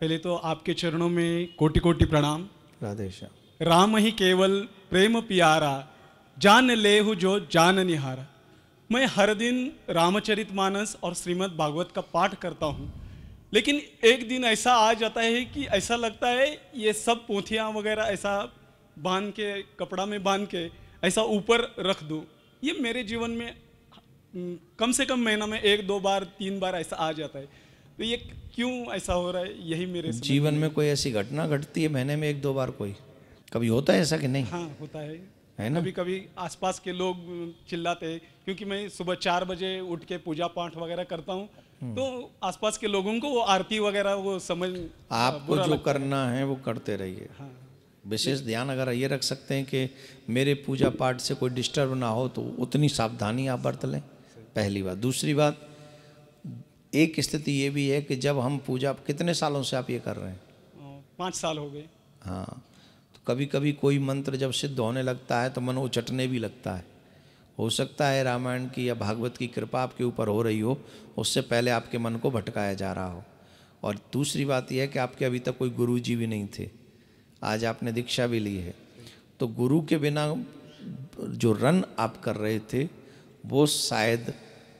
पहले तो आपके चरणों में कोटि कोटि प्रणाम राधेश राम ही केवल प्रेम प्यारा जान ले जो जान निहारा मैं हर दिन रामचरित मानस और श्रीमद् भागवत का पाठ करता हूँ लेकिन एक दिन ऐसा आ जाता है कि ऐसा लगता है ये सब पोथियाँ वगैरह ऐसा बांध के कपड़ा में बांध के ऐसा ऊपर रख दूँ ये मेरे जीवन में हम्म, कम से कम महीना में एक दो बार तीन बार ऐसा आ जाता है तो ये क्यों ऐसा हो रहा है यही मेरे जीवन में कोई ऐसी घटना घटती है महीने में एक दो बार कोई कभी होता है ऐसा कि नहीं हाँ होता है है ना कभी कभी आसपास के लोग चिल्लाते हैं क्योंकि मैं सुबह चार बजे उठ के पूजा पाठ वगैरह करता हूँ हम्म। तो आसपास के लोगों को वो आरती वगैरह वो समझ आपको जो करना है वो करते रहिए हाँ विशेष ध्यान अगर ये रख सकते हैं कि मेरे पूजा पाठ से कोई डिस्टर्ब ना हो तो उतनी सावधानी आप बरत लें पहली बात दूसरी बात एक स्थिति ये भी है कि जब हम पूजा कितने सालों से आप ये कर रहे हैं पाँच साल हो गए हाँ तो कभी कभी कोई मंत्र जब सिद्ध होने लगता है तो मन उचटने भी लगता है हो सकता है रामायण की या भागवत की कृपा आपके ऊपर हो रही हो उससे पहले आपके मन को भटकाया जा रहा हो और दूसरी बात यह है कि आपके अभी तक कोई गुरु जी भी नहीं थे आज आपने दीक्षा भी ली है तो गुरु के बिना जो रन आप कर रहे थे वो शायद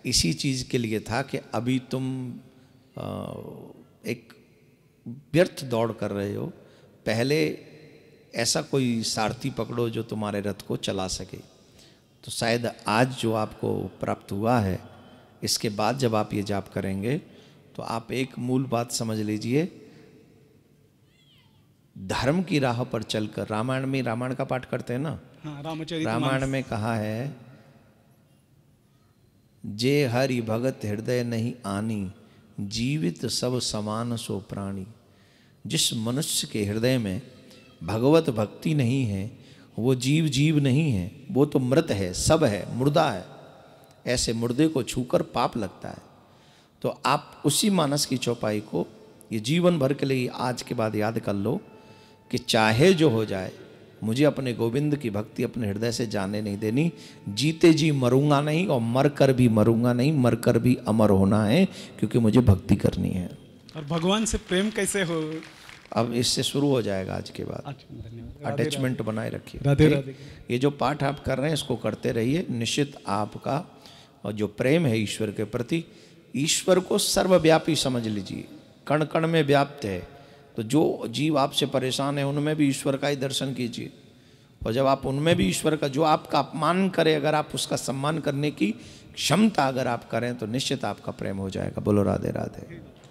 इसी चीज़ के लिए था कि अभी तुम एक व्यर्थ दौड़ कर रहे हो पहले ऐसा कोई सारथी पकड़ो जो तुम्हारे रथ को चला सके तो शायद आज जो आपको प्राप्त हुआ है इसके बाद जब आप ये जाप करेंगे तो आप एक मूल बात समझ लीजिए धर्म की राह पर चलकर रामायण में रामायण का पाठ करते हैं ना हाँ, रामायण में कहा है जे हरि भगत हृदय नहीं आनी जीवित सब समान सो प्राणी जिस मनुष्य के हृदय में भगवत भक्ति नहीं है वो जीव जीव नहीं है वो तो मृत है सब है मुर्दा है ऐसे मुर्दे को छूकर पाप लगता है तो आप उसी मानस की चौपाई को ये जीवन भर के लिए आज के बाद याद कर लो कि चाहे जो हो जाए मुझे अपने गोविंद की भक्ति अपने हृदय से जाने नहीं देनी जीते जी मरूंगा नहीं और मर कर भी मरूंगा नहीं मर कर भी अमर होना है क्योंकि मुझे भक्ति करनी है और भगवान से प्रेम कैसे हो अब इससे शुरू हो जाएगा आज के बाद अटैचमेंट अच्छा, बनाए रखिए ये जो पाठ आप कर रहे हैं इसको करते रहिए निश्चित आपका और जो प्रेम है ईश्वर के प्रति ईश्वर को सर्वव्यापी समझ लीजिए कण कण में व्याप्त है तो जो जीव आपसे परेशान है उनमें भी ईश्वर का ही दर्शन कीजिए और जब आप उनमें भी ईश्वर का जो आपका अपमान करे अगर आप उसका सम्मान करने की क्षमता अगर आप करें तो निश्चित आपका प्रेम हो जाएगा बोलो राधे राधे